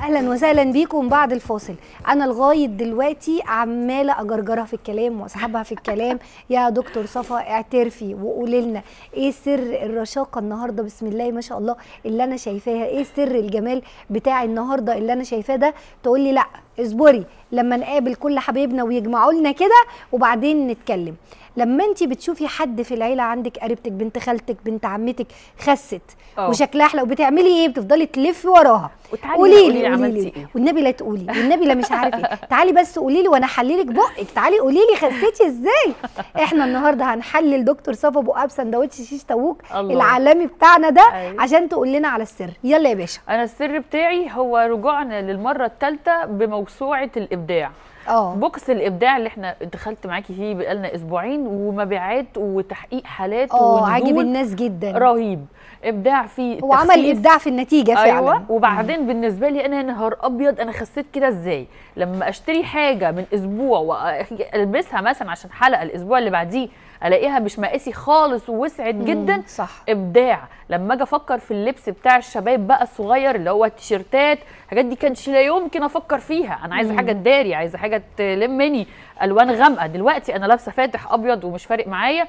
اهلا وسهلا بيكم بعد الفاصل انا لغايه دلوقتي عماله اجرجرها في الكلام واسحبها في الكلام يا دكتور صفا اعترفي وقولي لنا ايه سر الرشاقه النهارده بسم الله ما شاء الله اللي انا شايفاها ايه سر الجمال بتاع النهارده اللي انا شايفاه ده تقولي لا اصبري لما نقابل كل حبايبنا ويجمعوا لنا كده وبعدين نتكلم لما انت بتشوفي حد في العيله عندك قريبتك بنت خالتك بنت عمتك خست أوه. وشكلها احلى وبتعملي ايه بتفضلي تلفي وراها قولي لي قولي لي ايه. والنبي لا تقولي والنبي لا مش عارف ايه تعالي بس قولي لي وانا حللك لك بقك تعالي قولي لي خستي ازاي احنا النهارده هنحلل دكتور صفا بقاب سندوتش شيش تاووك العالمي بتاعنا ده أيه. عشان تقول لنا على السر يلا يا باشا انا السر بتاعي هو رجوعنا للمره الثالثه بموسم موسوعه الابداع اه بوكس الابداع اللي احنا دخلت معاكي فيه بقالنا اسبوعين ومبيعات وتحقيق حالات اه عاجب الناس جدا رهيب ابداع في هو عمل ابداع في النتيجه فعلا ايوه وبعدين بالنسبه لي انا نهار ابيض انا خسيت كده ازاي لما اشتري حاجه من اسبوع والبسها مثلا عشان حلقه الاسبوع اللي بعديه الاقيها مش مقاسي خالص ووسعت جدا صح ابداع لما اجي افكر في اللبس بتاع الشباب بقى الصغير اللي هو التيشيرتات الحاجات دي كانش لا يمكن افكر فيها انا عايزه حاجه تداري عايزه حاجه تلمني الوان غامقه دلوقتي انا لابسه فاتح ابيض ومش فارق معايا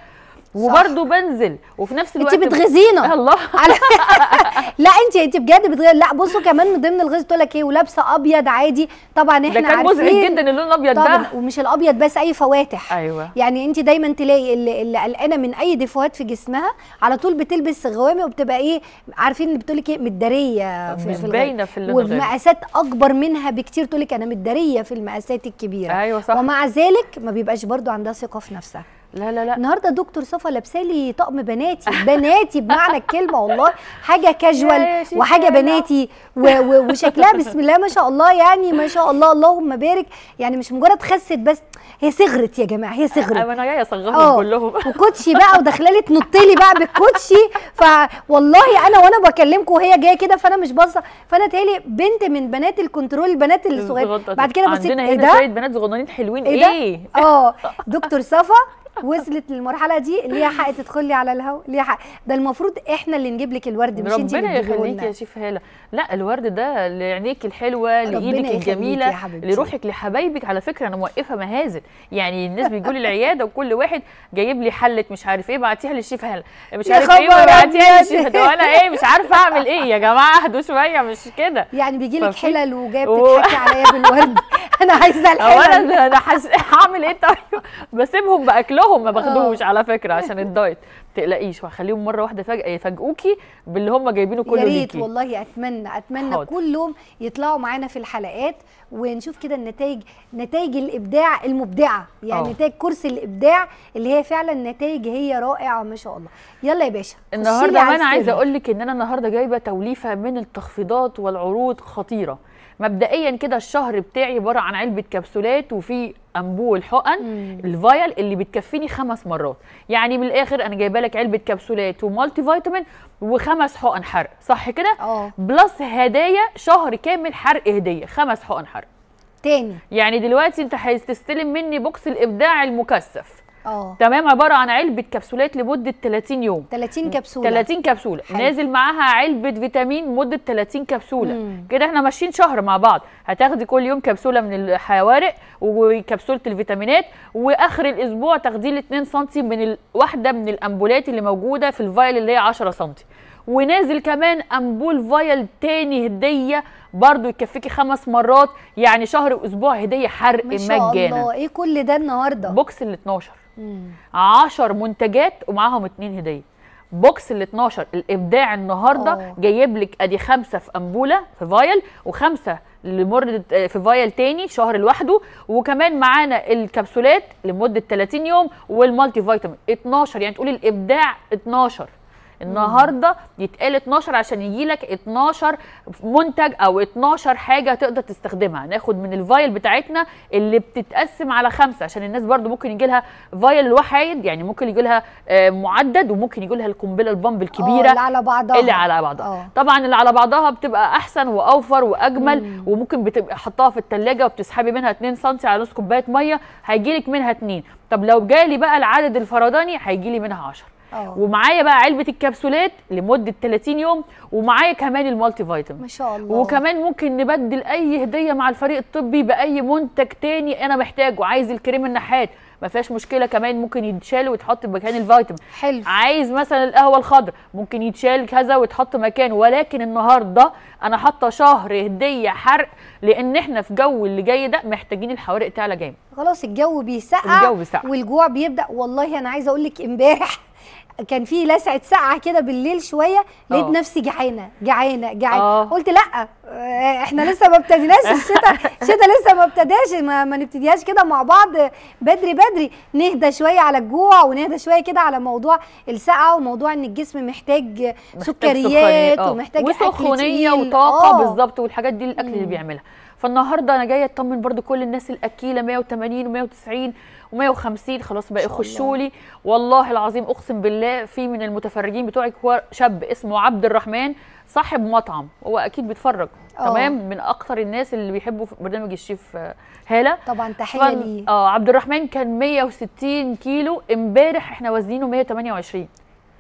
وبرده بنزل وفي نفس الوقت انت بتغذينا الله على... لا انت انت بجد بتغذي لا بصوا كمان من ضمن الغذاء تقول لك ايه ولابسه ابيض عادي طبعا احنا عارفين ده كان مزعج جدا اللون الابيض ده ومش الابيض بس اي فواتح ايوه يعني انت دايما تلاقي اللي قلقانه من اي ديفوهات في جسمها على طول بتلبس غوامي وبتبقى ايه عارفين اللي بتقول لك ايه متداريه في مش باينه في اللون والمقاسات اكبر منها بكتير تقول لك انا متداريه في المقاسات الكبيره ايوه صح ومع ذلك ما بيبقاش برده عندها ثقه في نفسها لا لا لا النهارده دكتور صفا لابسه لي طقم بناتي بناتي بمعنى الكلمه والله حاجه كاجوال وحاجه بناتي وشكلها بسم الله ما شاء الله يعني ما شاء الله اللهم بارك يعني مش مجرد خست بس هي صغرت يا جماعه هي صغرت انا جايه اصغرهم آه. كلهم وكوتشي بقى وداخله لي تنط لي بقى بالكوتشي فوالله انا وانا بكلمكم وهي جايه كده فانا مش باصه فانا تهيألي بنت من بنات الكنترول البنات الصغيره بعد كده بصيت ايه ده؟ عندنا هنا شويه بنات صغننين حلوين ايه؟, إيه؟ اه دكتور صفا وصلت للمرحله دي ليها حق تدخلي على الهوا ليها حق ده المفروض احنا اللي نجيب لك الورد مش انت ربنا يخليك يا شيف هاله لا الورد ده لعينيك الحلوه لايدك الجميله لروحك لحبايبك على فكره انا موقفه مهازل يعني الناس بيجوا لي العياده وكل واحد جايب لي حله مش عارف ايه بعتيها للشيف هاله مش عارف ايه بعتيها للشيف هاله انا ايه مش عارفه اعمل ايه يا جماعه اهدوا شويه مش كده يعني بيجي لك حلل وجايب تضحكي عليا بالورد انا عايزه اولا انا حس... هعمل ايه طيب بسيبهم باكلهم ما باخدوش آه. على فكره عشان الدايت ما تقلقيش وهخليهم مره واحده فجاه يفاجئوكي باللي هم جايبينه كله ليكي يا ريت والله اتمنى اتمنى حاضر. كلهم يطلعوا معانا في الحلقات ونشوف كده النتائج نتائج الابداع المبدعه يعني أوه. نتائج كرسي الابداع اللي هي فعلا نتائج هي رائعه ما شاء الله يلا يا باشا النهارده انا عايزه اقول لك ان انا النهارده جايبه توليفه من التخفيضات والعروض خطيره مبدئيا كده الشهر بتاعي عباره عن علبه كبسولات وفي انبول حقن الفايل اللي بتكفيني خمس مرات يعني من الاخر انا جايبه لك علبه كبسولات ومالتي فيتامين وخمس حقن حرق صح كده آه. بلس هدايا شهر كامل حرق هديه خمس حقن حرق تاني يعني دلوقتي انت هتستلم مني بوكس الابداع المكثف اه تمام عباره عن علبه كبسولات لمده 30 يوم 30 كبسوله 30 كبسوله حلو. نازل معاها علبه فيتامين مده 30 كبسوله كده احنا ماشيين شهر مع بعض هتاخدي كل يوم كبسوله من الحوارق وكبسوله الفيتامينات واخر الاسبوع تاخدي لي 2 سم من ال... واحده من الامبولات اللي موجوده في الفايل اللي هي 10 سم ونازل كمان امبول فايل تاني هديه برضو يكفيكي خمس مرات يعني شهر واسبوع هديه حرق مجانا ما شاء مجانا. الله ايه كل ده النهارده بوكس ال 12 10 منتجات ومعاهم اتنين هديه بوكس ال 12 الابداع النهارده جايب لك ادي خمسه في امبوله في فايل وخمسه لمده آه، في فايل تاني شهر لوحده وكمان معانا الكبسولات لمده 30 يوم والمالتي فيتامين 12 يعني تقول الابداع 12 النهارده يتقال 12 عشان يجي لك 12 منتج او 12 حاجه تقدر تستخدمها ناخد من الفايل بتاعتنا اللي بتتقسم على خمسه عشان الناس برده ممكن يجي لها فايل الواحد يعني ممكن يجي لها آه، معدد وممكن يجي لها القنبله البامب الكبيره آه، اللي على بعضها اللي على بعضها أوه. طبعا اللي على بعضها بتبقى احسن واوفر واجمل مم. وممكن بتبقى حطاها في الثلاجه وبتسحبي منها 2 سم على نص كوبايه ميه هيجي لك منها 2 طب لو جالي بقى العدد الفرداني هيجي لي منها 10 اه. ومعايا بقى علبه الكبسولات لمده 30 يوم ومعايا كمان المالتي فيتامين ما شاء الله وكمان ممكن نبدل اي هديه مع الفريق الطبي باي منتج تاني انا محتاجه عايز الكريم النحات ما فيهاش مشكله كمان ممكن يتشال ويتحط مكان الفيتامين حلو عايز مثلا القهوه الخضراء ممكن يتشال كذا ويتحط مكانه ولكن النهارده انا حاطه شهر هديه حرق لان احنا في جو اللي جاي ده محتاجين الحوارق تعلى جامد خلاص الجو بيسقع الجو بيسقع والجوع بيبدا والله انا عايزه اقول لك امبارح كان في لسعه سقعه كده بالليل شويه لقيت اه. نفسي جعانه جعانه جعانه اه. قلت لا آه، احنا لسه ما ابتديناش الشتاء الشتاء لسه ما ابتداش ما, ما نبتديهاش كده مع بعض بدري بدري نهدى شويه على الجوع ونهدى شويه كده على موضوع السقعه وموضوع ان الجسم محتاج, محتاج سكريات سخني. ومحتاج وسخونيه وطاقه بالظبط والحاجات دي الاكل اللي بيعملها فالنهارده انا جايه اطمن برده كل الناس الاكيله 180 و190 و150 خلاص بقى يخشوا لي والله العظيم اقسم بالله في من المتفرجين بتوعك هو شاب اسمه عبد الرحمن صاحب مطعم هو اكيد بيتفرج آه. تمام من اكثر الناس اللي بيحبوا في برنامج الشيف آه، هاله طبعا تحيه ليه اه عبد الرحمن كان 160 كيلو امبارح احنا وزنينه 128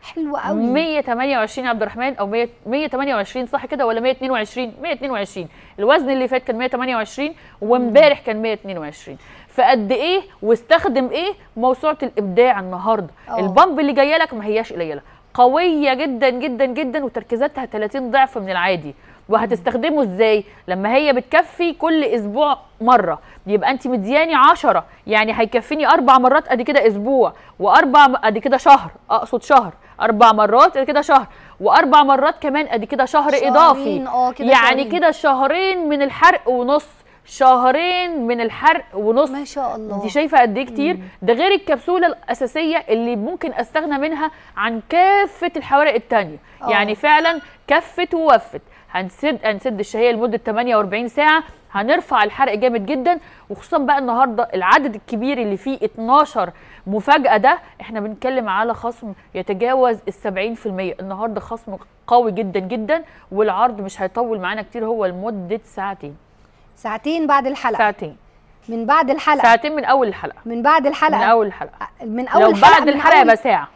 حلو قوي 128 عبد الرحمن او 128 صح كده ولا 122 122 الوزن اللي فات كان 128 وامبارح كان 122 في قد ايه واستخدم ايه موسوعه الابداع النهارده أوه. البامب اللي جايه لك ما هياش قليله قويه جدا جدا جدا وتركيزاتها 30 ضعف من العادي وهتستخدمه ازاي لما هي بتكفي كل اسبوع مره يبقى انت مدياني 10 يعني هيكفيني اربع مرات ادي كده اسبوع واربع ادي كده شهر اقصد شهر اربع مرات ادي كده شهر واربع مرات كمان ادي كده شهر اضافي آه، كده يعني كده شهرين من الحرق ونص شهرين من الحرق ونص ما شاء الله انت شايفه قد ايه كتير ده غير الكبسوله الاساسيه اللي ممكن استغنى منها عن كافه الحوارق الثانيه آه. يعني فعلا كفت ووفت هنسد هنسد الشهيه لمده 48 ساعه هنرفع الحرق جامد جدا وخصوصا بقى النهارده العدد الكبير اللي فيه 12 مفاجاه ده احنا بنتكلم على خصم يتجاوز ال 70% النهارده خصم قوي جدا جدا والعرض مش هيطول معانا كتير هو لمده ساعتين ساعتين بعد الحلقه ساعتين من بعد الحلقه ساعتين من اول الحلقه من بعد الحلقه من اول الحلقه من اول لو بعد الحلقه يبقى ساعه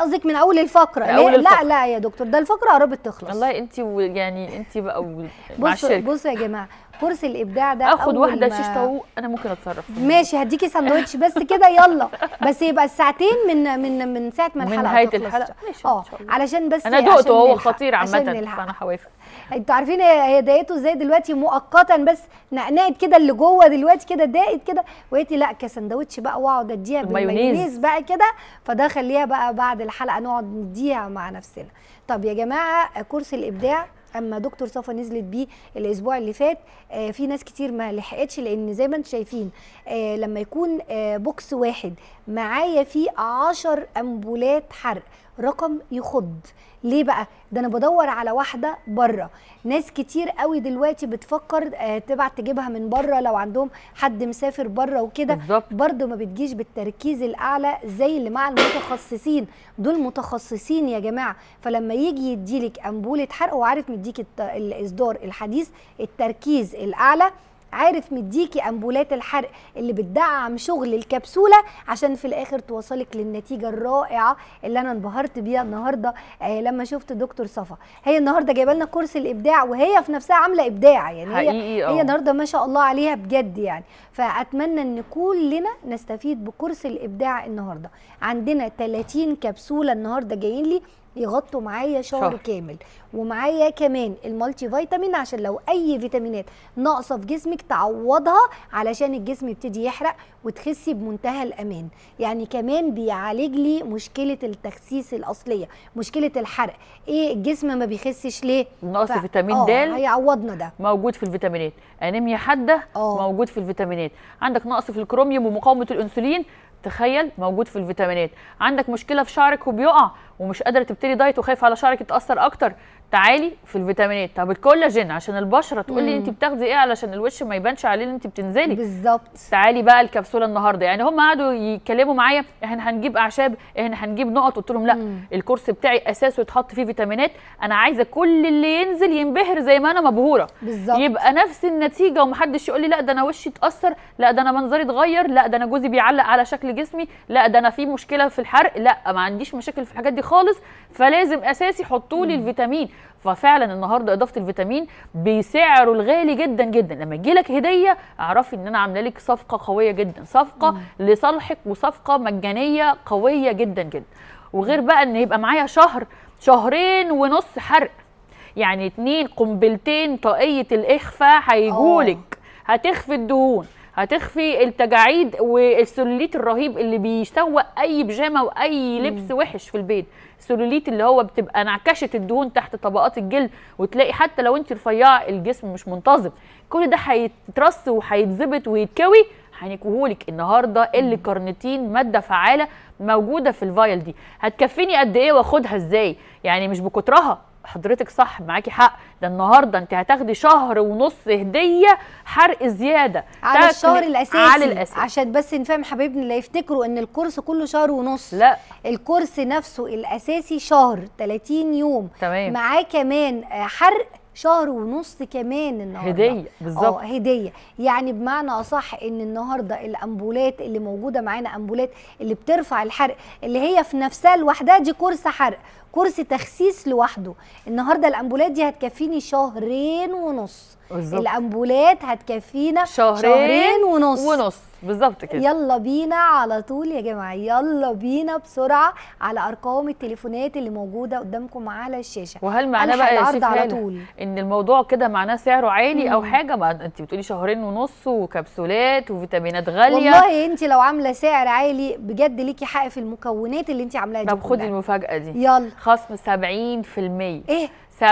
قصدك من اول الفقره من أول الفقرة. لا لا يا دكتور ده الفقره قربت تخلص والله انت يعني انت بقى بصوا بصوا يا جماعه كرسي الابداع ده اخد واحده ما... شيش طاووق انا ممكن اتصرف ماشي هديكي ساندوتش بس كده يلا بس يبقى الساعتين من من من ساعه ما الحلقه من نهايه الحلقه اه علشان بس انا دقته وهو خطير عامه فانا هوافق انتوا عارفين هي ضايقته ازاي دلوقتي مؤقتا بس نقنقت كده اللي جوه دلوقتي كده ضاقت كده وقلت لا كسندوتش بقى واقعد اديها بالمايونيز بقى كده فده خليها بقى بعد الحلقه نقعد نديها مع نفسنا طب يا جماعه كورس الابداع اما دكتور صفا نزلت بيه الاسبوع اللي فات آه في ناس كتير ما لحقتش لان زي ما انتم شايفين آه لما يكون آه بوكس واحد معايا فيه 10 امبولات حرق رقم يخض ليه بقى ده انا بدور على واحده بره ناس كتير قوي دلوقتي بتفكر آه تبعت تجيبها من بره لو عندهم حد مسافر بره وكده برده ما بتجيش بالتركيز الاعلى زي اللي مع المتخصصين دول متخصصين يا جماعه فلما يجي يديلك امبوله حرق وعارف مديكي الاصدار الحديث التركيز الاعلى عارف مديكي امبولات الحرق اللي بتدعم شغل الكبسوله عشان في الاخر توصلك للنتيجه الرائعه اللي انا انبهرت بيها النهارده آه لما شفت دكتور صفا هي النهارده جايبه لنا كورس الابداع وهي في نفسها عامله ابداع يعني هي آه. هي النهارده ما شاء الله عليها بجد يعني فاتمنى ان كلنا نستفيد بكورس الابداع النهارده عندنا 30 كبسوله النهارده جايين لي يغطوا معايا شهر, شهر كامل ومعايا كمان المالتي فيتامين عشان لو اي فيتامينات ناقصه في جسمك تعوضها علشان الجسم يبتدي يحرق وتخسي بمنتهى الامان يعني كمان بيعالج لي مشكله التخسيس الاصليه مشكله الحرق ايه الجسم ما بيخسش ليه نقص ف... فيتامين آه، د هيعوضنا ده موجود في الفيتامينات انيميا حاده أوه. موجود في الفيتامينات عندك نقص في الكروميوم ومقاومه الانسولين تخيل موجود في الفيتامينات عندك مشكله في شعرك وبيقع ومش قادره تبتدي دايت وخايف على شعرك يتاثر اكتر تعالي في الفيتامينات طب الكولاجين عشان البشره تقول لي انت بتاخدي ايه علشان الوش ما يبانش عليه ان انت بتنزلي بالظبط تعالي بقى الكبسوله النهارده يعني هم قعدوا يتكلموا معايا احنا هنجيب اعشاب احنا هنجيب نقط قلت لهم لا مم. الكورس بتاعي اساسه يتحط فيه فيتامينات انا عايزه كل اللي ينزل ينبهر زي ما انا مبهوره بالظبط يبقى نفس النتيجه ومحدش يقول لي لا ده انا وشي اتاثر لا ده انا منظري اتغير لا ده انا جوزي بيعلق على شكل جسمي لا ده انا في مشكله في الحرق لا ما عنديش مشاكل في الحاجات دي خالص فلازم اساسي حطوا لي الفيتامين ففعلا النهارده اضافه الفيتامين بسعره الغالي جدا جدا لما يجي لك هديه اعرفي ان انا عامله لك صفقه قويه جدا صفقه مم. لصالحك وصفقه مجانيه قويه جدا جدا وغير بقى ان يبقى معايا شهر شهرين ونص حرق يعني اتنين قنبلتين طاقيه الاخفاء هيجولك آه. هتخفي الدهون هتخفي التجاعيد والسلوليت الرهيب اللي بيسوق اي بيجامه واي لبس وحش في البيت السلوليت اللي هو بتبقى نعكشة الدهون تحت طبقات الجلد وتلاقي حتى لو انت رفيعه الجسم مش منتظم كل ده هيترص وهيتظبط ويتكوي هنكوهولك النهارده اللي كارنتين ماده فعاله موجوده في الفايل دي هتكفيني قد ايه واخدها ازاي يعني مش بكترها حضرتك صح معاكي حق ده النهارده انت هتاخدي شهر ونص هديه حرق زياده على الشهر الاساسي على الاساسي عشان بس نفهم حبايبنا اللي يفتكروا ان الكورس كله شهر ونص لا الكورس نفسه الاساسي شهر 30 يوم تمام معاه كمان آه، حرق شهر ونص كمان النهارده هديه بالظبط اه هديه يعني بمعنى اصح ان النهارده الامبولات اللي موجوده معانا امبولات اللي بترفع الحرق اللي هي في نفسها لوحدها دي كورس حرق كرسي تخسيس لوحده النهارده الامبولات دي هتكفيني شهرين ونص بالزبط. الامبولات هتكفينا شهرين, شهرين ونص ونص بالظبط كده يلا بينا على طول يا جماعه يلا بينا بسرعه على ارقام التليفونات اللي موجوده قدامكم على الشاشه وهل معناه بقى يا على طول ان الموضوع كده معناه سعره عالي مم. او حاجه ما انت بتقولي شهرين ونص وكبسولات وفيتامينات غاليه والله انت لو عامله سعر عالي بجد ليكي حق في المكونات اللي انت عاملاها دي طب خدي المفاجاه دي يلا خصم 70% ايه 70%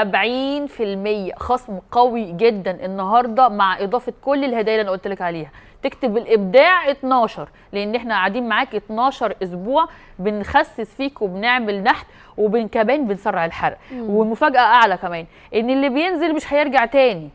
خصم قوي جدا النهارده مع اضافه كل الهدايا اللي انا قلت لك عليها تكتب الابداع 12 لان احنا قاعدين معاك 12 اسبوع بنخسس فيك وبنعمل نحت وكمان بنسرع الحرق والمفاجاه اعلى كمان ان اللي بينزل مش هيرجع تاني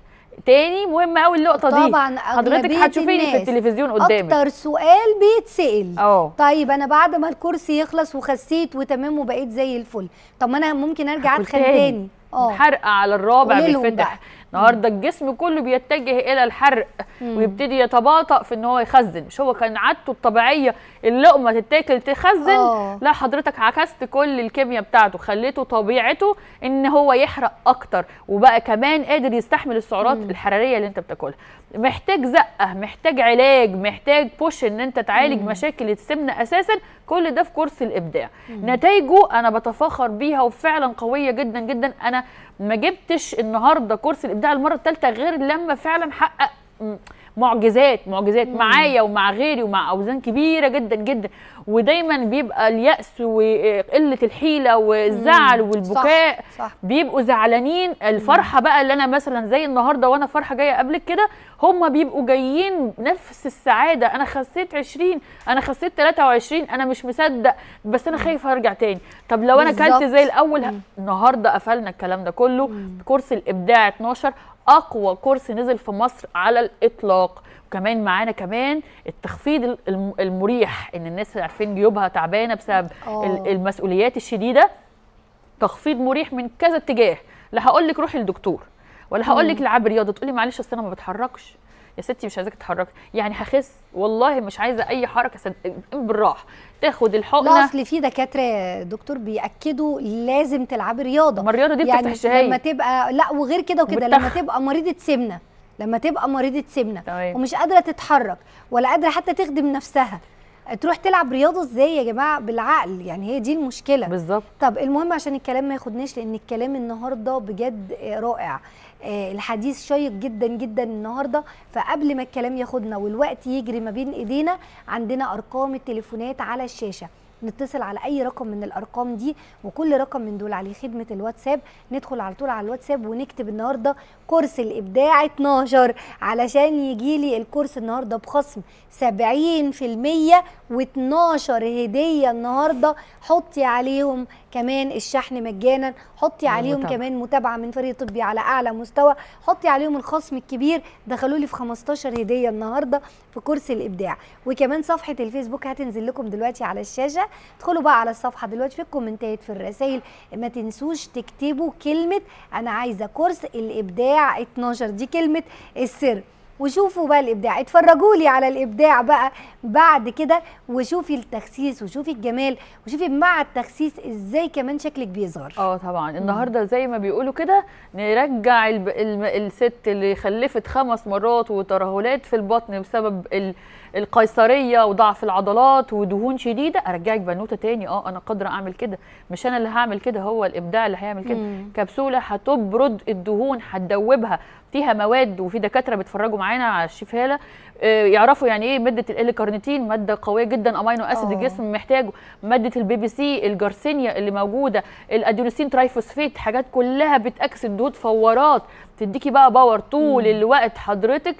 تاني مهم قوي اللقطه دي طبعا حضرتك هتشوفيني في التلفزيون قدامك اكتر سؤال بيتسال اه طيب انا بعد ما الكرسي يخلص وخسيت وتمام وبقيت زي الفل طب ما انا ممكن ارجع ادخل تاني اه. حرق على الرابع بيتفتح النهارده الجسم كله بيتجه الى الحرق مم. ويبتدي يتباطأ في ان هو يخزن مش هو كان عادته الطبيعيه اللقمه تتاكل تخزن أوه. لا حضرتك عكست كل الكيمياء بتاعته خليته طبيعته ان هو يحرق اكتر وبقى كمان قادر يستحمل السعرات مم. الحراريه اللي انت بتاكلها محتاج زقه محتاج علاج محتاج بوش ان انت تعالج مم. مشاكل السمنه اساسا كل ده في كورس الابداع مم. نتائجه انا بتفاخر بيها وفعلا قويه جدا جدا انا ما جبتش النهارده كورس الابداع المره الثالثه غير لما فعلا حقق معجزات معجزات معايا ومع غيري ومع اوزان كبيره جدا جدا ودايما بيبقى الياس وقله الحيله والزعل والبكاء صح صح. بيبقوا زعلانين الفرحه بقى اللي انا مثلا زي النهارده وانا فرحه جايه قبلك كده هم بيبقوا جايين نفس السعاده انا خسيت 20 انا خسيت 23 انا مش مصدق بس انا خايف هرجع تاني طب لو انا كلت زي الاول النهارده قفلنا الكلام ده كله كورس الابداع 12 اقوى كورس نزل في مصر على الاطلاق وكمان معانا كمان التخفيض المريح ان الناس عارفين جيوبها تعبانه بسبب أوه. آه. المسؤوليات الشديده تخفيض مريح من كذا اتجاه لا هقول لك روحي للدكتور ولا هقول لك العب رياضه تقولي معلش اصل انا ما بتحركش يا ستي مش عايزاك تتحركي يعني هخس والله مش عايزه اي حركه سد... بالراحه تاخد الحقنه لا اصل في دكاتره دكتور بياكدوا لازم تلعبي رياضه ما الرياضه دي يعني لما تبقى لا وغير كده وكده لما تبقى مريضه سمنه لما تبقى مريضه سمنه طيب. ومش قادره تتحرك ولا قادره حتى تخدم نفسها تروح تلعب رياضه ازاي يا جماعه بالعقل يعني هي دي المشكله بالظبط طب المهم عشان الكلام ما ياخدناش لان الكلام النهارده بجد آه، رائع آه، الحديث شيق جدا جدا النهارده فقبل ما الكلام ياخدنا والوقت يجري ما بين ايدينا عندنا ارقام التليفونات على الشاشه نتصل على اي رقم من الارقام دي وكل رقم من دول عليه خدمه الواتساب ندخل على طول على الواتساب ونكتب النهارده كورس الابداع 12 علشان يجي لي الكورس النهارده بخصم 70% و12 هديه النهارده حطي عليهم كمان الشحن مجانا حطي عليهم كمان متابعه من فريق طبي على اعلى مستوى حطي عليهم الخصم الكبير دخلوا لي في 15 هديه النهارده في كورس الابداع وكمان صفحه الفيسبوك هتنزل لكم دلوقتي على الشاشه ادخلوا بقى على الصفحه دلوقتي في الكومنتات في الرسائل ما تنسوش تكتبوا كلمه انا عايزه كورس الابداع 12 دي كلمه السر وشوفوا بقى الابداع اتفرجوا لي على الابداع بقى بعد كده وشوفي التخسيس وشوفي الجمال وشوفي مع التخسيس ازاي كمان شكلك بيظهر اه طبعا النهارده زي ما بيقولوا كده نرجع الب... ال... الست اللي خلفت خمس مرات وترهلات في البطن بسبب ال... القيصريه وضعف العضلات ودهون شديده ارجعك بنوته تاني اه انا قادره اعمل كده مش انا اللي هعمل كده هو الابداع اللي هيعمل كده مم. كبسوله هتبرد الدهون هتدوبها فيها مواد وفي دكاتره بيتفرجوا معانا على الشيف هاله آه، يعرفوا يعني ايه ماده ال كارنيتين ماده قويه جدا امينو اسيد الجسم محتاجه ماده البي بي سي الجارسينيا اللي موجوده الادينوسين ترايفوسفيت حاجات كلها بتاكسد دهون فورات تديكي بقى باور طول الوقت حضرتك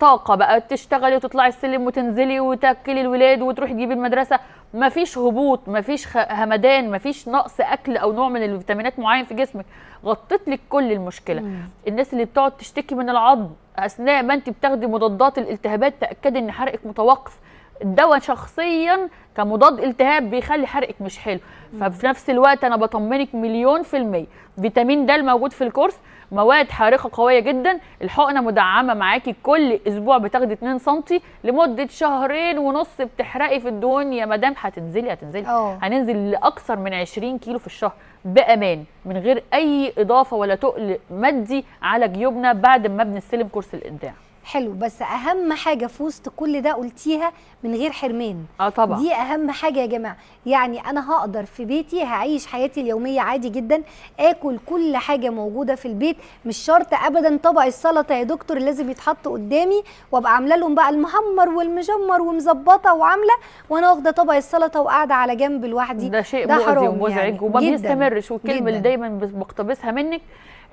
طاقه بقى تشتغلي وتطلعي السلم وتنزلي وتاكلي الولاد وتروحي تجيبي المدرسه مفيش هبوط مفيش همدان مفيش نقص اكل او نوع من الفيتامينات معين في جسمك غطت لك كل المشكله مم. الناس اللي بتقعد تشتكي من العض اثناء ما انت بتاخدي مضادات الالتهابات تاكدي ان حرقك متوقف الدواء شخصيا كمضاد التهاب بيخلي حرقك مش حلو ففي نفس الوقت انا بطمنك مليون في الميه فيتامين د الموجود في الكورس مواد حارقه قويه جدا الحقنه مدعمه معاكي كل اسبوع بتاخدي 2 سم لمده شهرين ونص بتحرقي في الدهون يا مدام هتنزلي هتنزلي أوه. هننزل لاكثر من 20 كيلو في الشهر بامان من غير اي اضافه ولا تقل مادي على جيوبنا بعد ما بنستلم كورس الابداع حلو بس اهم حاجه في وسط كل ده قلتيها من غير حرمان اه طبعا دي اهم حاجه يا جماعه يعني انا هقدر في بيتي هعيش حياتي اليوميه عادي جدا اكل كل حاجه موجوده في البيت مش شرط ابدا طبق السلطه يا دكتور لازم يتحط قدامي وابقى عامله لهم بقى المحمر والمجمر ومظبطه وعامله وانا واخده طبق السلطه وقاعده على جنب لوحدي ده شيء ده مؤذي ومزعج يعني وما بيستمرش والكلمه اللي دايما بقتبسها منك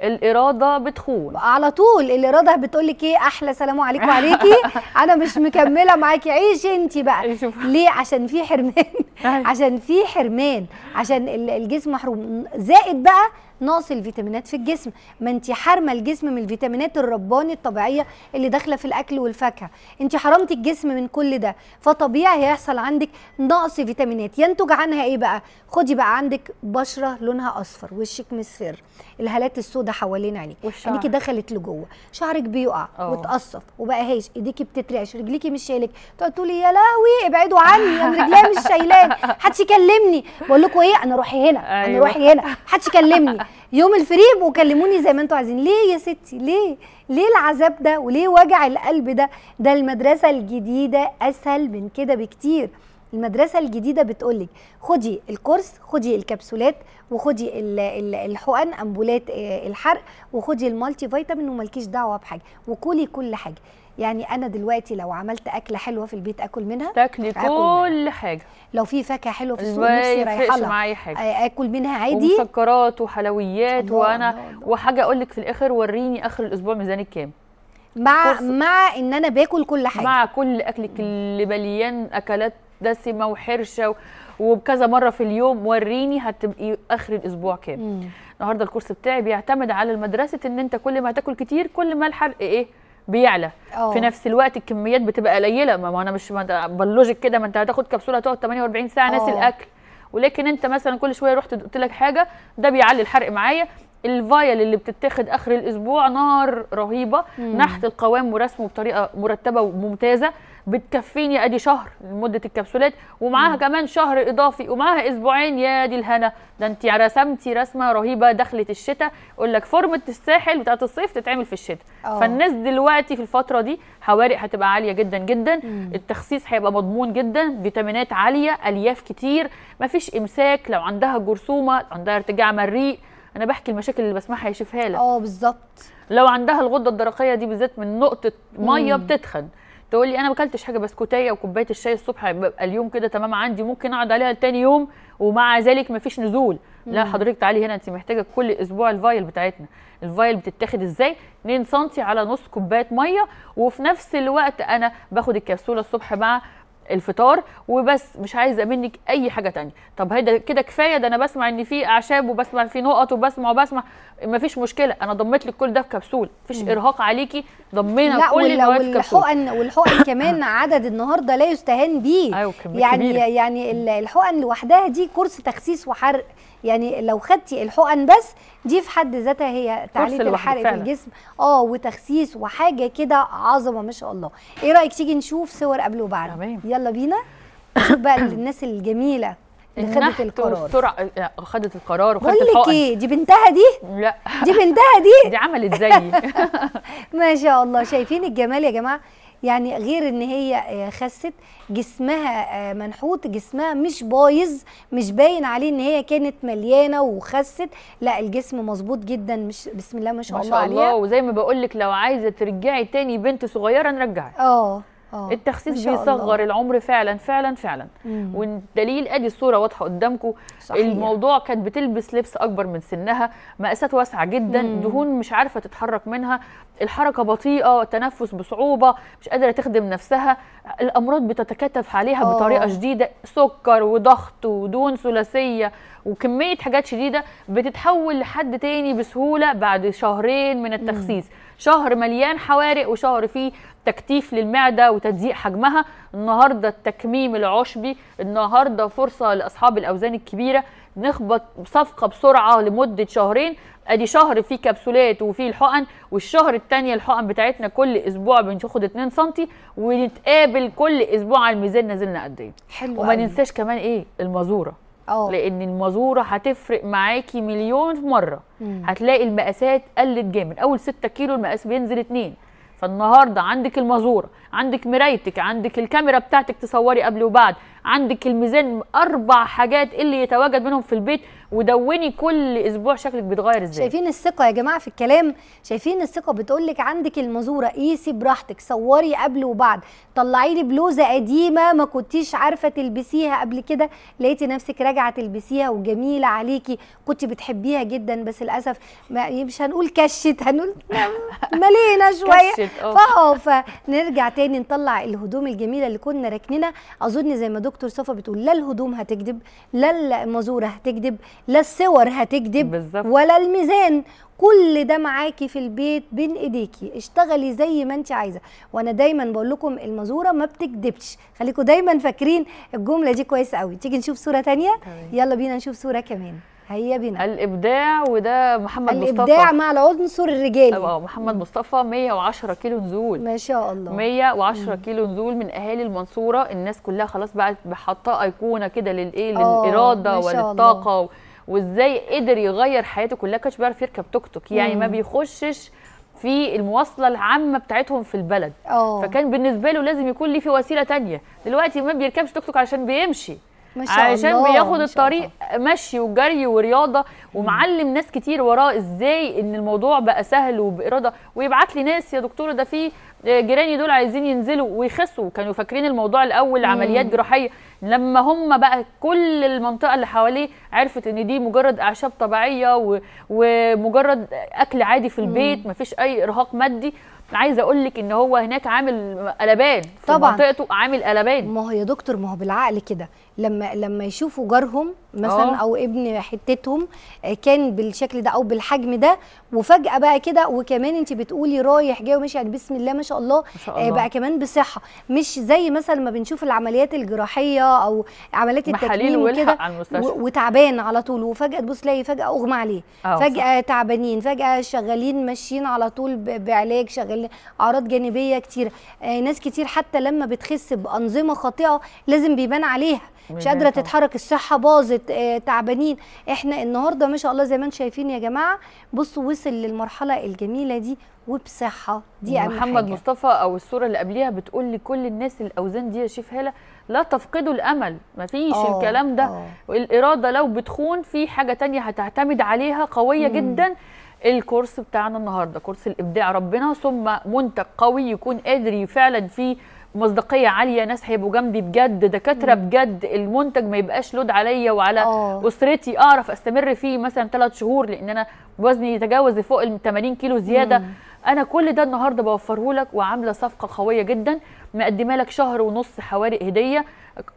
الاراده بتخون على طول الاراده بتقول لك ايه احلى سلام عليكم عليكي انا مش مكمله معاكي عيشي انت بقى ليه عشان في حرمان أيوة. عشان في حرمان عشان الجسم محروم زائد بقى نقص الفيتامينات في الجسم ما انت حارمه الجسم من الفيتامينات الرباني الطبيعيه اللي داخله في الاكل والفاكهه انت حرمتي الجسم من كل ده فطبيعي هيحصل عندك نقص فيتامينات ينتج عنها ايه بقى خدي بقى عندك بشره لونها اصفر وشك مصفر الهالات السوداء حوالين عينيك عينيكي دخلت لجوه شعرك بيقع أوه. وتقصف وبقى هيش ايديكي بتترعش رجليكي مش شايلك تقعد تقولي يا لهوي ابعدوا عني انا رجليا مش شايلاه محدش يكلمني بقول لكم ايه انا روحي هنا أيوة. انا روحي هنا محدش يكلمني يوم الفريب وكلموني زي ما انتوا عايزين ليه يا ستي ليه ليه العذاب ده وليه وجع القلب ده ده المدرسه الجديده اسهل من كده بكتير المدرسة الجديدة بتقولك خدي الكورس خدي الكبسولات وخدي الحقن أمبولات آه، الحرق وخدي المالتي فيتامين وملكيش دعوة بحاجة وكلي كل حاجة يعني انا دلوقتي لو عملت اكله حلوه في البيت اكل منها تاكلي كل حاجه لو في فاكهه حلوه في السوق نفسي رايحه لها حاجه آه، اكل منها عادي ومسكرات وحلويات الله وانا الله الله. وحاجه اقول لك في الاخر وريني اخر الاسبوع ميزانك كام مع فرصة. مع ان انا باكل كل حاجه مع كل اكلك اللي مليان اكلات دسمه وحرشه و... وبكذا مره في اليوم وريني هتبقي اخر الاسبوع كام النهارده الكورس بتاعي بيعتمد على المدرسه ان انت كل ما هتاكل كتير كل ما الحرق ايه بيعلى أوه. في نفس الوقت الكميات بتبقى قليله ما انا مش باللوجيك كده ما انت هتاخد كبسوله هتقعد 48 ساعه ناسي الاكل ولكن انت مثلا كل شويه رحت قلت لك حاجه ده بيعلي الحرق معايا الفايل اللي بتتاخد اخر الاسبوع نار رهيبه نحت القوام ورسمه بطريقه مرتبه وممتازه بتكفيني ادي شهر لمده الكبسولات ومعاها مم. كمان شهر اضافي ومعاها اسبوعين يا دي الهنا ده انت رسمتي رسمه رهيبه دخلت الشتاء اقول لك فورمه الساحل بتاعت الصيف تتعمل في الشتاء أوه. فالناس دلوقتي في الفتره دي حوارق هتبقى عاليه جدا جدا مم. التخسيس هيبقى مضمون جدا فيتامينات عاليه الياف كتير مفيش امساك لو عندها جرثومه عندها ارتجاع مريء انا بحكي المشاكل اللي بسمعها يشوفها لك اه بالظبط لو عندها الغده الدرقيه دي بالذات من نقطه ميه بتتخن تقول لي انا ما اكلتش حاجه بسكوتيه وكوبايه الشاي الصبح ببقى اليوم كده تمام عندي ممكن اقعد عليها تاني يوم ومع ذلك ما فيش نزول لا حضرتك تعالي هنا انت محتاجه كل اسبوع الفايل بتاعتنا الفايل بتتاخد ازاي 2 سم على نص كوبايه ميه وفي نفس الوقت انا باخد الكبسوله الصبح مع الفطار وبس مش عايزه منك اي حاجه تانية طب هيدا كده كفايه ده انا بسمع ان في اعشاب وبسمع في نقط وبسمع وبسمع مفيش مشكله انا ضميت لك كل ده في كبسول مفيش ارهاق عليكي ضمينا كل المواد في كبسول والحقن والحقن كمان عدد النهارده لا يستهان بيه أيوة يعني كبيرة. يعني الحقن لوحدها دي كورس تخسيس وحرق يعني لو خدتي الحقن بس دي في حد ذاتها هي تعليق الحرق في الجسم اه وتخسيس وحاجه كده عظمه ما شاء الله ايه رايك تيجي نشوف صور قبل وبعد تمام يلا بينا نشوف بقى الناس الجميله اللي خدت القرار والسرعه آه، خدت القرار وخدت الحقن بقول لك ايه دي بنتها دي لا دي بنتها دي دي عملت زيي ما شاء الله شايفين الجمال يا جماعه يعني غير ان هي آه، خست جسمها آه، منحوت جسمها مش بايظ مش باين عليه ان هي كانت مليانه وخست لا الجسم مظبوط جدا مش بسم الله ما شاء الله ما شاء الله, الله وزي ما بقول لك لو عايزه ترجعي تاني بنت صغيره نرجعك اه أوه. التخسيس بيصغر الله. العمر فعلا فعلا فعلا مم. والدليل ادي الصوره واضحه قدامكم صحيح. الموضوع كانت بتلبس لبس اكبر من سنها مقاسات واسعه جدا مم. دهون مش عارفه تتحرك منها الحركه بطيئه التنفس بصعوبه مش قادره تخدم نفسها الامراض بتتكتف عليها أوه. بطريقه شديده سكر وضغط ودهون ثلاثيه وكميه حاجات شديده بتتحول لحد تاني بسهوله بعد شهرين من التخسيس مم. شهر مليان حوارق وشهر فيه تكتيف للمعده وتضييق حجمها النهارده التكميم العشبي النهارده فرصه لاصحاب الاوزان الكبيره نخبط صفقه بسرعه لمده شهرين ادي شهر فيه كبسولات وفيه الحقن والشهر الثاني الحقن بتاعتنا كل اسبوع بناخد 2 سم ونتقابل كل اسبوع على الميزان نزلنا قد ايه حلو وما ننساش كمان ايه المزوره أوه. لان المزوره هتفرق معاكي مليون مره مم. هتلاقي المقاسات قلت جامد اول 6 كيلو المقاس بينزل 2 فالنهارده عندك المازوره عندك مرايتك عندك الكاميرا بتاعتك تصوري قبل وبعد عندك الميزان اربع حاجات اللي يتواجد منهم في البيت ودوني كل اسبوع شكلك بيتغير ازاي شايفين الثقه يا جماعه في الكلام شايفين الثقه بتقول لك عندك المزوره قيسي براحتك صوري قبل وبعد طلعي لي بلوزه قديمه ما كنتيش عارفه تلبسيها قبل كده لقيتي نفسك راجعه تلبسيها وجميله عليكي كنت بتحبيها جدا بس للاسف مش هنقول كشت هنقول ملينا شويه فاه فنرجع تاني نطلع الهدوم الجميله اللي كنا راكنينها اظن زي ما دكتور صفا بتقول لا الهدوم هتكذب لا المزوره هتكذب لا الصور هتكذب بالزبط. ولا الميزان كل ده معاكي في البيت بين ايديكي اشتغلي زي ما انت عايزه وانا دايما بقول لكم المزوره ما بتكدبش خليكم دايما فاكرين الجمله دي كويس قوي تيجي نشوف صوره تانية يلا بينا نشوف صوره كمان هيا بينا الابداع وده محمد الإبداع مصطفى الابداع مع العنصر الرجالي اه محمد م. مصطفى 110 كيلو نزول ما شاء الله 110 م. كيلو نزول من اهالي المنصوره الناس كلها خلاص بقت حاطه ايقونه كده للايه آه، للاراده وللطاقه الله. وازاي قدر يغير حياته كلها كانش بيعرف يركب توك توك يعني ما بيخشش في المواصله العامه بتاعتهم في البلد أوه. فكان بالنسبه له لازم يكون ليه في وسيله تانية دلوقتي ما بيركبش توك توك عشان بيمشي ما شاء عشان الله. بياخد الطريق الله. مشي وجري ورياضه ومعلم ناس كتير وراه ازاي ان الموضوع بقى سهل وباراده ويبعت لي ناس يا دكتوره ده في جيراني دول عايزين ينزلوا ويخسوا كانوا فاكرين الموضوع الاول عمليات جراحيه لما هم بقى كل المنطقه اللي حواليه عرفت ان دي مجرد اعشاب طبيعيه ومجرد اكل عادي في البيت ما فيش اي ارهاق مادي عايزه اقول لك ان هو هناك عامل قلبان في طبعا منطقته عامل قلبان ما هو يا دكتور ما هو بالعقل كده لما لما يشوفوا جارهم مثلا أوه. او ابن حتتهم آه، كان بالشكل ده او بالحجم ده وفجاه بقى كده وكمان انت بتقولي رايح جاي وماشي يعني بسم الله ما شاء الله, ما شاء آه، الله. بقى كمان بصحه مش زي مثلا ما بنشوف العمليات الجراحيه او عمليات التكميم كده وتعبان على طول وفجاه تبص تلاقي فجاه اغمى عليه آه، فجاه صح. تعبانين فجاه شغالين ماشيين على طول بعلاج شغال اعراض جانبيه كتير آه، ناس كتير حتى لما بتخس بانظمه خاطئه لازم بيبان عليها مش قادره تتحرك الصحه باظت آه، تعبانين احنا النهارده ما شاء الله زي ما انتم شايفين يا جماعه بصوا وصل للمرحله الجميله دي وبصحه دي اهم محمد حاجة. مصطفى او الصوره اللي قبليها بتقول لكل الناس الاوزان دي يا شيف هاله لا تفقدوا الامل مفيش أوه الكلام ده أوه. الاراده لو بتخون في حاجه تانية هتعتمد عليها قويه مم. جدا الكورس بتاعنا النهارده كورس الابداع ربنا ثم منتج قوي يكون قادر فعلا فيه مصداقيه عاليه ناس هيبقوا جنبي بجد دكاتره بجد المنتج ما يبقاش لود عليا وعلى أوه. اسرتي اعرف استمر فيه مثلا ثلاث شهور لان انا وزني يتجاوز فوق ال 80 كيلو زياده مم. انا كل ده النهارده بوفره لك وعامله صفقه قويه جدا مقدمه لك شهر ونص حوارق هديه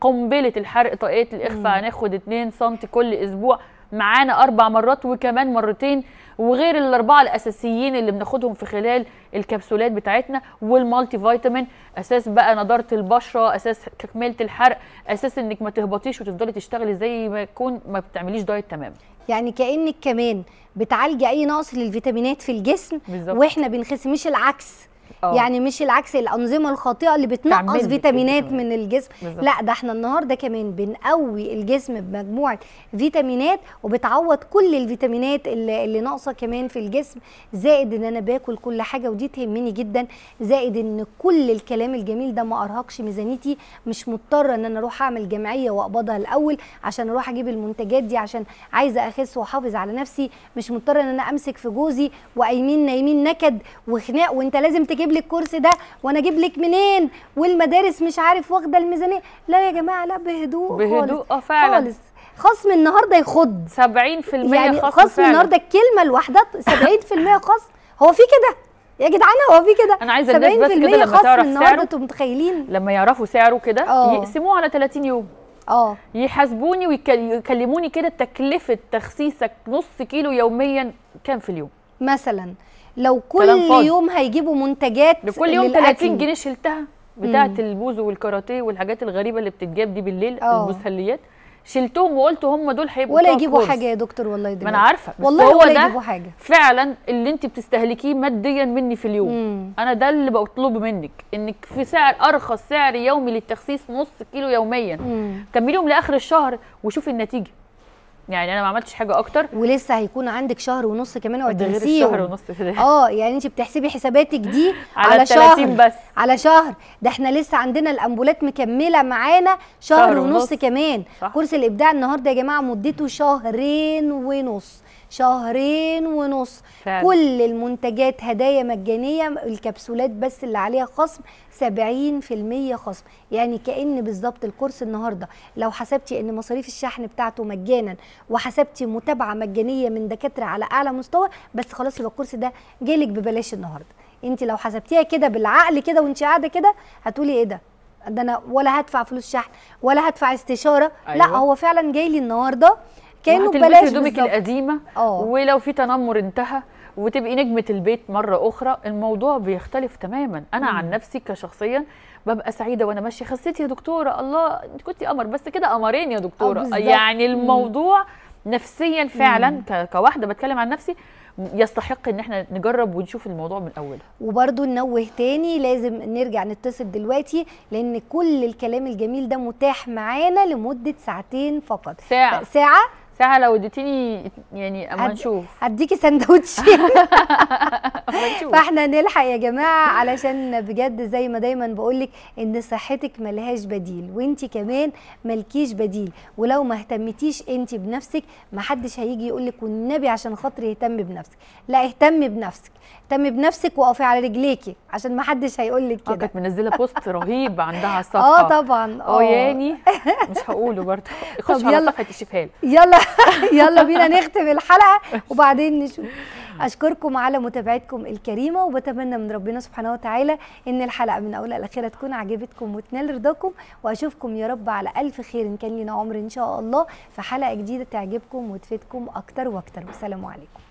قنبله الحرق طاقيه الاخفاء هناخد 2 سم كل اسبوع معانا اربع مرات وكمان مرتين وغير الاربعه الاساسيين اللي بناخدهم في خلال الكبسولات بتاعتنا والمالتي فيتامين اساس بقى نضاره البشره اساس تكمله الحرق اساس انك ما تهبطيش وتفضلي تشتغلي زي ما تكون ما بتعمليش دايت تمام يعني كانك كمان بتعالجي اي نقص للفيتامينات في الجسم بالزبط. واحنا بنخس مش العكس أوه. يعني مش العكس الانظمه الخاطئه اللي بتنقص فيتامينات من الجسم بالزبط. لا ده احنا النهارده كمان بنقوي الجسم بمجموعه فيتامينات وبتعوض كل الفيتامينات اللي, اللي ناقصه كمان في الجسم زائد ان انا باكل كل حاجه ودي تهمني جدا زائد ان كل الكلام الجميل ده ما ارهقش ميزانيتي مش مضطره ان انا اروح اعمل جمعيه واقبضها الاول عشان اروح اجيب المنتجات دي عشان عايزه اخس واحافظ على نفسي مش مضطره ان انا امسك في جوزي وقايمين نايمين نكد وخناق وانت لازم تجيب اجيب لك كرسي ده وانا اجيب لك منين والمدارس مش عارف واخده الميزانيه لا يا جماعه لا بهدوء بهدوء آه، خالص فعلا خالص خصم النهارده يخض 70% يعني خصم, خصم النهارده الكلمه الواحده 70% خصم هو في كده يا جدعان هو في كده انا عايزه الناس بس كده لما تعرف سعره انتوا متخيلين لما يعرفوا سعره كده آه. يقسموه على 30 يوم اه يحاسبوني ويكلموني كده تكلفه تخسيسك نص كيلو يوميا كام في اليوم مثلا لو كل يوم هيجيبوا منتجات لكل يوم 30 جنيه شلتها بتاعه البوز والكاراتيه والحاجات الغريبه اللي بتتجاب دي بالليل آه. المسليات شلتهم وقلت هم دول هيبقوا ولا يجيبوا حاجه يا دكتور والله دلوقتي ما انا عارفه بس والله هو ولا يجيبوا حاجه فعلا اللي انت بتستهلكيه ماديا مني في اليوم مم. انا ده اللي بطلبه منك انك في سعر ارخص سعر يومي للتخسيس نص كيلو يوميا كمليهم لاخر الشهر وشوفي النتيجه يعني انا ما عملتش حاجه اكتر ولسه هيكون عندك شهر ونص كمان وهتنسيه شهر ونص اه يعني انت بتحسبي حساباتك دي على, على شهر بس على شهر ده احنا لسه عندنا الامبولات مكمله معانا شهر, شهر ونص, ونص كمان كورس الابداع النهارده يا جماعه مدته شهرين ونص شهرين ونص فعلا. كل المنتجات هدايا مجانيه الكبسولات بس اللي عليها خصم 70% خصم يعني كان بالظبط الكورس النهارده لو حسبتي ان مصاريف الشحن بتاعته مجانا وحسبتي متابعه مجانيه من دكاتره على اعلى مستوى بس خلاص يبقى الكورس ده جالك ببلاش النهارده انت لو حسبتيها كده بالعقل كده وانت قاعده كده هتقولي ايه ده ده انا ولا هدفع فلوس شحن ولا هدفع استشاره أيوة. لا هو فعلا جاي لي النهارده كانوا ببلاش هدومك القديمه أوه. ولو في تنمر انتهى وتبقي نجمه البيت مره اخرى الموضوع بيختلف تماما انا مم. عن نفسي كشخصيا ببقى سعيده وانا ماشيه خسيت يا دكتوره الله انت كنت قمر بس كده قمرين يا دكتوره آه، يعني الموضوع مم. نفسيا فعلا مم. كواحده بتكلم عن نفسي يستحق ان احنا نجرب ونشوف الموضوع من اوله وبرده ننوه تاني لازم نرجع نتصل دلوقتي لان كل الكلام الجميل ده متاح معانا لمده ساعتين فقط ساعه ساعه ساعه لو اديتيني يعني اما نشوف هديكي سندوتشين فاحنا نلحق يا جماعه علشان بجد زي ما دايما بقول لك ان صحتك ملهاش بديل وانت كمان ملكيش بديل ولو ما اهتمتيش انت بنفسك ما حدش هيجي يقول لك والنبي عشان خاطري اهتم بنفسك لا اهتمي بنفسك اهتمي بنفسك وقفي على رجليكي عشان ما حدش هيقول لك آه، كده كانت منزله بوست رهيب عندها على الصفحه اه طبعا اه يعني مش هقوله برضه خش على صفحه الشفال يلا يلا بينا نختم الحلقه وبعدين نشوف اشكركم على متابعتكم الكريمه وبتمنى من ربنا سبحانه وتعالى ان الحلقه من اولها لاخرها تكون عجبتكم وتنال رضاكم واشوفكم يا رب على الف خير ان كان لنا عمر ان شاء الله في حلقه جديده تعجبكم وتفيدكم اكتر واكتر والسلام عليكم